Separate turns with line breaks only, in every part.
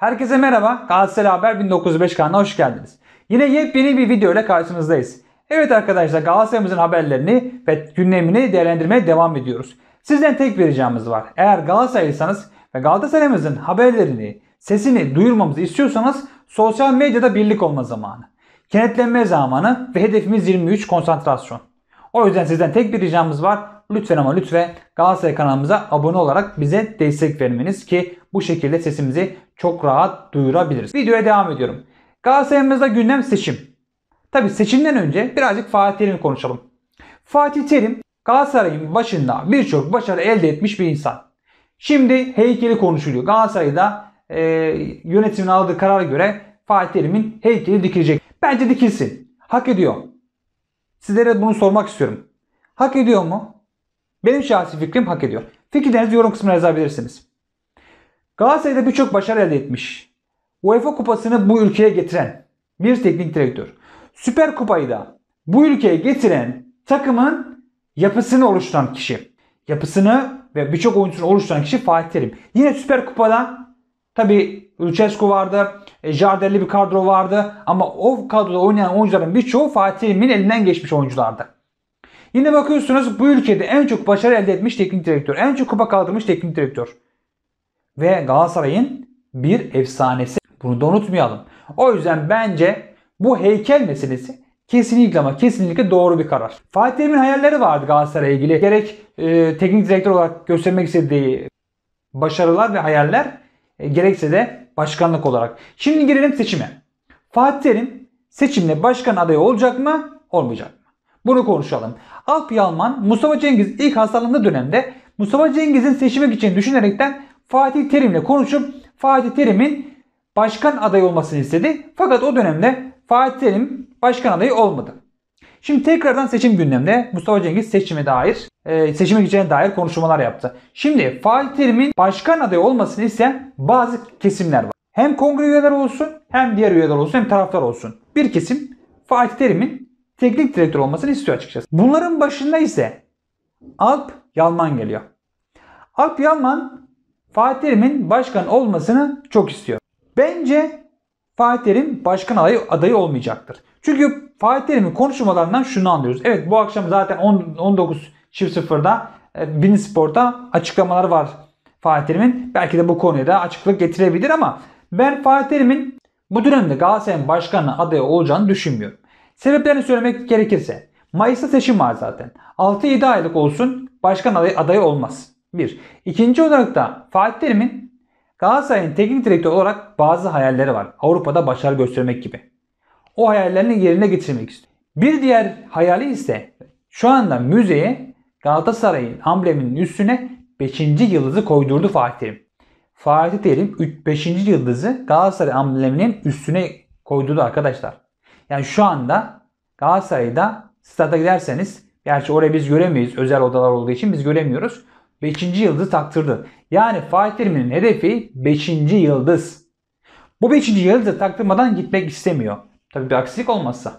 Herkese merhaba. Galatasaray Haber 1905 kanalına hoş geldiniz. Yine yepyeni bir video ile karşınızdayız. Evet arkadaşlar Galatasaray'ımızın haberlerini ve gündemini değerlendirmeye devam ediyoruz. Sizden tek bir ricamız var. Eğer Galatasaraylıysanız ve Galatasaray'ımızın haberlerini, sesini duyurmamızı istiyorsanız sosyal medyada birlik olma zamanı. Kenetlenme zamanı ve hedefimiz 23 konsantrasyon. O yüzden sizden tek bir ricamız var lütfen ama lütfen Galatasaray kanalımıza abone olarak bize destek vermeniz ki bu şekilde sesimizi çok rahat duyurabiliriz. Videoya devam ediyorum. Galatasaray'ımızda gündem seçim. Tabi seçimden önce birazcık Fatih Terim'i konuşalım. Fatih Terim Galatasaray'ın başında birçok başarı elde etmiş bir insan. Şimdi heykeli konuşuluyor. Galatasaray'da e, yönetimin aldığı karara göre Fatih Terim'in heykeli dikilecek. Bence dikilsin. Hak ediyor. Sizlere bunu sormak istiyorum. Hak ediyor mu? Benim şahsi fikrim hak ediyor. Fikirlerinizi yorum kısmına yazabilirsiniz. Galatasaray'da birçok başarı elde etmiş. UEFA kupasını bu ülkeye getiren bir teknik direktör. Süper kupayı da bu ülkeye getiren takımın yapısını oluşturan kişi. Yapısını ve birçok oyuncusunu oluşturan kişi Fatih Terim. Yine Süper Kupada tabi Lucescu vardı. E, Jardelli bir kadro vardı. Ama o kadroda oynayan oyuncuların birçoğu Fatih Terim'in elinden geçmiş oyunculardı. Yine bakıyorsunuz bu ülkede en çok başarı elde etmiş teknik direktör. En çok kupa kaldırmış teknik direktör. Ve Galatasaray'ın bir efsanesi. Bunu da unutmayalım. O yüzden bence bu heykel meselesi kesinlikle ama kesinlikle doğru bir karar. Fatih Terim'in hayalleri vardı Galatasaray'la ilgili. Gerek e, teknik direktör olarak göstermek istediği başarılar ve hayaller e, gerekse de başkanlık olarak. Şimdi girelim seçime. Fatih Terim seçimle başkan adayı olacak mı? Olmayacak. Bunu konuşalım. Alp Yalman, Mustafa Cengiz ilk hastalandığı dönemde Mustafa Cengiz'in seçimi için düşünerekten Fatih Terim'le konuşup Fatih Terim'in başkan adayı olmasını istedi. Fakat o dönemde Fatih Terim başkan adayı olmadı. Şimdi tekrardan seçim gündemde Mustafa Cengiz seçime dair, e, seçime gideceğine dair konuşmalar yaptı. Şimdi Fatih Terim'in başkan adayı olmasını isteyen bazı kesimler var. Hem kongre üyeleri olsun hem diğer üyeler olsun hem taraftar olsun. Bir kesim Fatih Terim'in teknik direktör olmasını istiyor açıkçası. Bunların başında ise Alp Yalman geliyor. Alp Yalman Fatih Terim'in başkan olmasını çok istiyor. Bence Fatih Terim başkan adayı, adayı olmayacaktır. Çünkü Fatih Terim'in konuşmalarından şunu anlıyoruz. Evet bu akşam zaten 19.00'da Bin e, Spor'da açıklamalar var Fatih Terim'in. Belki de bu konuya da açıklık getirebilir ama ben Fatih Terim'in bu dönemde Galatasaray'ın başkanı adayı olacağını düşünmüyorum. Sebeplerini söylemek gerekirse Mayıs'ta seçim var zaten. 6-7 aylık olsun başkan adayı, adayı olmaz. 1. İkinci olarak da Fatih Terim'in Galatasaray'ın teknik direktörü olarak bazı hayalleri var. Avrupa'da başarı göstermek gibi. O hayallerini yerine getirmek istiyor. Bir diğer hayali ise şu anda müzeye Galatasaray'ın ambleminin üstüne 5. yıldızı koydurdu Fatih Terim. Fatih Terim 5. yıldızı Galatasaray ambleminin üstüne koydurdu arkadaşlar. Yani şu anda Galatasaray'da stada giderseniz gerçi orayı biz göremeyiz. Özel odalar olduğu için biz göremiyoruz. 5. yıldızı taktırdı. Yani Fatih Terim'in hedefi 5. yıldız. Bu 5. yıldızı taktırmadan gitmek istemiyor. Tabii bir aksilik olmazsa.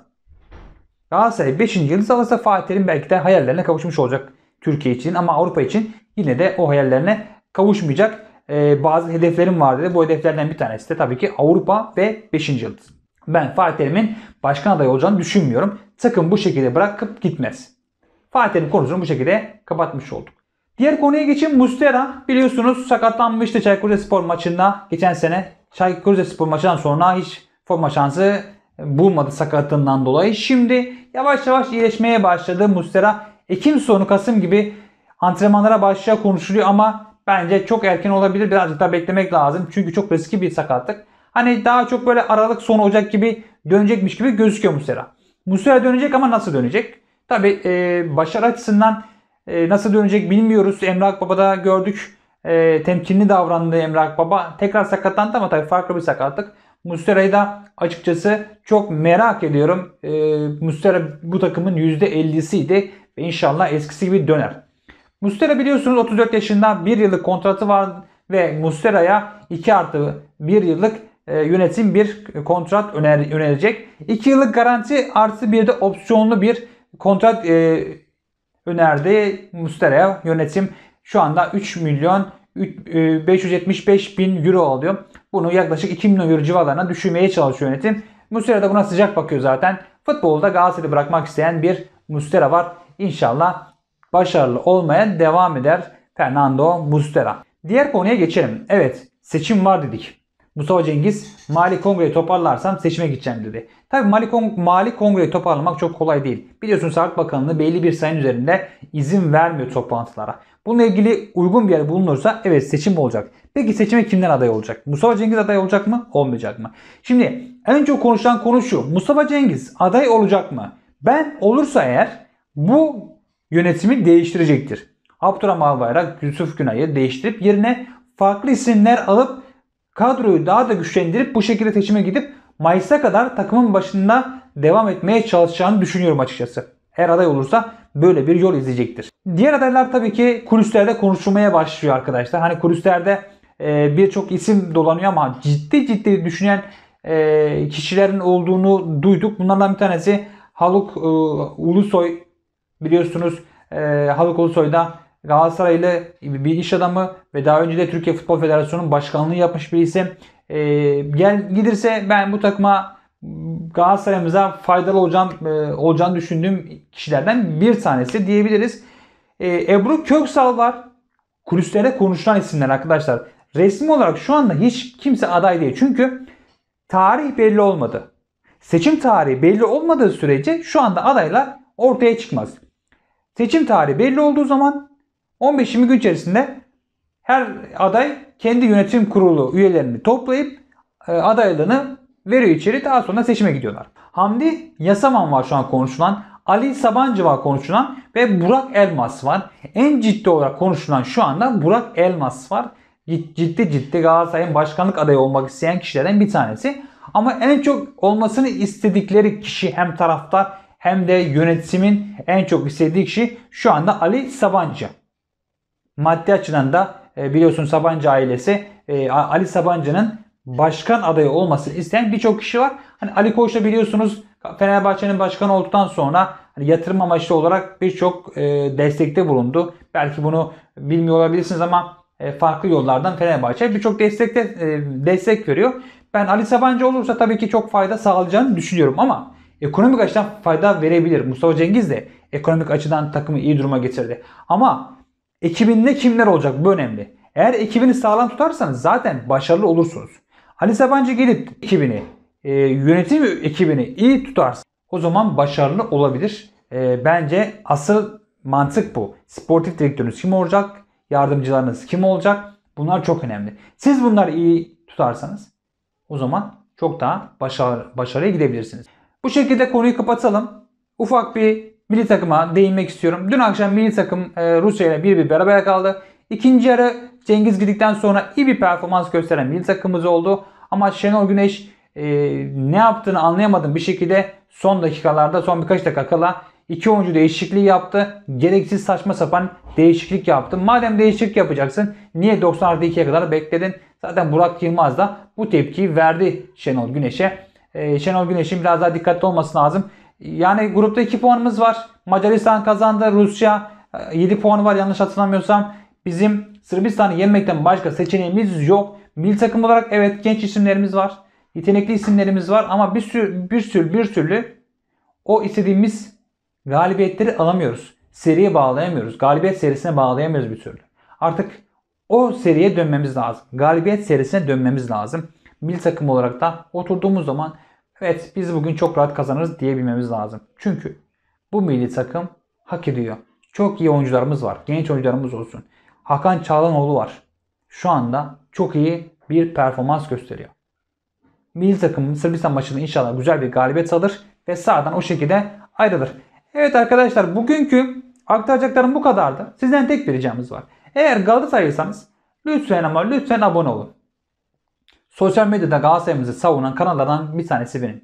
Galatasaray 5. yıldız alırsa Fatih Terim belki de hayallerine kavuşmuş olacak Türkiye için ama Avrupa için yine de o hayallerine kavuşmayacak. Ee, bazı hedeflerim var dedi. Bu hedeflerden bir tanesi de tabii ki Avrupa ve 5. yıldız. Ben Fatih Terim'in başkan adayı olacağını düşünmüyorum. Takım bu şekilde bırakıp gitmez. Fatih Terim konusunu bu şekilde kapatmış olduk. Diğer konuya geçeyim. Mustera biliyorsunuz sakatlanmıştı Çaykur Rizespor maçında. Geçen sene Çaykur Rizespor maçından sonra hiç forma şansı bulmadı sakatlığından dolayı. Şimdi yavaş yavaş iyileşmeye başladı. Mustera Ekim sonu Kasım gibi antrenmanlara başlayacağı konuşuluyor ama bence çok erken olabilir. Birazcık daha beklemek lazım. Çünkü çok riskli bir sakatlık. Hani daha çok böyle Aralık sonu Ocak gibi dönecekmiş gibi gözüküyor Muslera. Muslera dönecek ama nasıl dönecek? Tabi e, başarı açısından e, nasıl dönecek bilmiyoruz. Emrah Akbaba'da gördük. E, temkinli davrandı Emrah Baba. Tekrar sakatlandı ama tabi farklı bir sakatlık. Mustera'yı da açıkçası çok merak ediyorum. E, Mustera bu takımın %50'siydi. Ve inşallah eskisi gibi döner. Mustera biliyorsunuz 34 yaşında 1 yıllık kontratı var ve Mustera'ya 2 artı 1 yıllık e, yönetim bir kontrat öner önerecek. 2 yıllık garanti artı bir de opsiyonlu bir kontrat e, önerdi Mustera'ya yönetim. Şu anda 3 milyon 575 e, bin euro alıyor. Bunu yaklaşık 2 milyon euro civarlarına düşürmeye çalışıyor yönetim. Mustera da buna sıcak bakıyor zaten. Futbolda Galatasaray'ı bırakmak isteyen bir Mustera var. İnşallah başarılı olmaya devam eder Fernando Mustera. Diğer konuya geçelim. Evet seçim var dedik. Mustafa Cengiz Mali Kongre'yi toparlarsam seçime gideceğim dedi. Tabi Mali, Kong Mali Kongre'yi toparlamak çok kolay değil. Biliyorsunuz Sağlık Bakanlığı belli bir sayın üzerinde izin vermiyor toplantılara. Bununla ilgili uygun bir yer bulunursa evet seçim olacak. Peki seçime kimden aday olacak? Mustafa Cengiz aday olacak mı? Olmayacak mı? Şimdi en çok konuşulan konu şu. Mustafa Cengiz aday olacak mı? Ben olursa eğer bu yönetimi değiştirecektir. Abdurrahman Albayrak Yusuf Günay'ı değiştirip yerine farklı isimler alıp kadroyu daha da güçlendirip bu şekilde seçime gidip Mayıs'a kadar takımın başında devam etmeye çalışacağını düşünüyorum açıkçası. Her aday olursa böyle bir yol izleyecektir. Diğer adaylar tabii ki kulislerde konuşulmaya başlıyor arkadaşlar. Hani kulislerde e, birçok isim dolanıyor ama ciddi ciddi düşünen e, kişilerin olduğunu duyduk. Bunlardan bir tanesi Haluk e, Ulusoy biliyorsunuz Haluk Ulusoy'da. Galatasaray ile bir iş adamı ve daha önce de Türkiye Futbol Federasyonu'nun başkanlığı yapmış birisi. E, ee, gel gidilse ben bu takıma ıı, Galatasaray'ımıza faydalı olacağını, ıı, e, olacağını düşündüğüm kişilerden bir tanesi diyebiliriz. E, Ebru Köksal var. Kulislere konuşulan isimler arkadaşlar. Resmi olarak şu anda hiç kimse aday değil. Çünkü tarih belli olmadı. Seçim tarihi belli olmadığı sürece şu anda adaylar ortaya çıkmaz. Seçim tarihi belli olduğu zaman 15-20 gün içerisinde her aday kendi yönetim kurulu üyelerini toplayıp e, adaylığını veriyor içeri. Daha sonra seçime gidiyorlar. Hamdi Yasaman var şu an konuşulan. Ali Sabancı var konuşulan ve Burak Elmas var. En ciddi olarak konuşulan şu anda Burak Elmas var. Ciddi ciddi Galatasaray'ın başkanlık adayı olmak isteyen kişilerden bir tanesi. Ama en çok olmasını istedikleri kişi hem taraftar hem de yönetimin en çok istediği kişi şu anda Ali Sabancı maddi açıdan da e, biliyorsun Sabancı ailesi e, Ali Sabancı'nın başkan adayı olmasını isteyen birçok kişi var. Hani Ali Koç da biliyorsunuz Fenerbahçe'nin başkan olduktan sonra hani yatırım amaçlı olarak birçok e, destekte bulundu. Belki bunu bilmiyor olabilirsiniz ama farklı yollardan Fenerbahçe birçok destekte e, destek veriyor. Ben Ali Sabancı olursa tabii ki çok fayda sağlayacağını düşünüyorum ama ekonomik açıdan fayda verebilir. Mustafa Cengiz de ekonomik açıdan takımı iyi duruma getirdi. Ama Ekibinde kimler olacak bu önemli. Eğer ekibini sağlam tutarsanız zaten başarılı olursunuz. Ali Sabancı gelip ekibini, e, yönetim ekibini iyi tutarsa o zaman başarılı olabilir. E, bence asıl mantık bu. Sportif direktörünüz kim olacak? Yardımcılarınız kim olacak? Bunlar çok önemli. Siz bunları iyi tutarsanız o zaman çok daha başarı, başarıya gidebilirsiniz. Bu şekilde konuyu kapatalım. Ufak bir milli takıma değinmek istiyorum. Dün akşam milli takım e, Rusya ile bir bir beraber kaldı. İkinci yarı Cengiz gidikten sonra iyi bir performans gösteren milli takımımız oldu. Ama Şenol Güneş e, ne yaptığını anlayamadım bir şekilde son dakikalarda son birkaç dakika kala iki oyuncu değişikliği yaptı. Gereksiz saçma sapan değişiklik yaptı. Madem değişiklik yapacaksın niye 90 artı 2'ye kadar bekledin? Zaten Burak Yılmaz da bu tepkiyi verdi Şenol Güneş'e. E, Şenol Güneş'in biraz daha dikkatli olması lazım. Yani grupta 2 puanımız var. Macaristan kazandı. Rusya 7 e, puan var yanlış hatırlamıyorsam. Bizim Sırbistan'ı yenmekten başka seçeneğimiz yok. Mil takım olarak evet genç isimlerimiz var. Yetenekli isimlerimiz var ama bir sürü bir sürü bir türlü o istediğimiz galibiyetleri alamıyoruz. Seriye bağlayamıyoruz. Galibiyet serisine bağlayamıyoruz bir türlü. Artık o seriye dönmemiz lazım. Galibiyet serisine dönmemiz lazım. Mil takım olarak da oturduğumuz zaman Evet biz bugün çok rahat kazanırız diyebilmemiz lazım. Çünkü bu milli takım hak ediyor. Çok iyi oyuncularımız var. Genç oyuncularımız olsun. Hakan Çağlanoğlu var. Şu anda çok iyi bir performans gösteriyor. Milli takım Sırbistan maçında inşallah güzel bir galibiyet alır ve sahadan o şekilde ayrılır. Evet arkadaşlar bugünkü aktaracaklarım bu kadardı. Sizden tek bir ricamız var. Eğer Galatasaraylıysanız lütfen ama lütfen abone olun sosyal medyada Galatasaray'ımızı savunan kanallardan bir tanesi benim.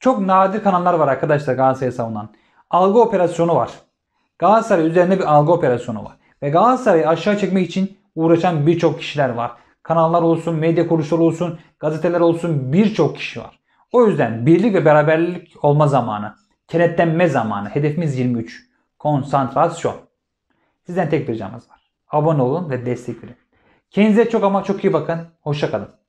Çok nadir kanallar var arkadaşlar Galatasaray'ı savunan. Algı operasyonu var. Galatasaray üzerinde bir algı operasyonu var. Ve Galatasaray'ı aşağı çekmek için uğraşan birçok kişiler var. Kanallar olsun, medya kuruluşları olsun, gazeteler olsun birçok kişi var. O yüzden birlik ve beraberlik olma zamanı. Kenetlenme zamanı. Hedefimiz 23. Konsantrasyon. Sizden tek bir ricamız var. Abone olun ve destek verin. Kendinize çok ama çok iyi bakın. Hoşçakalın.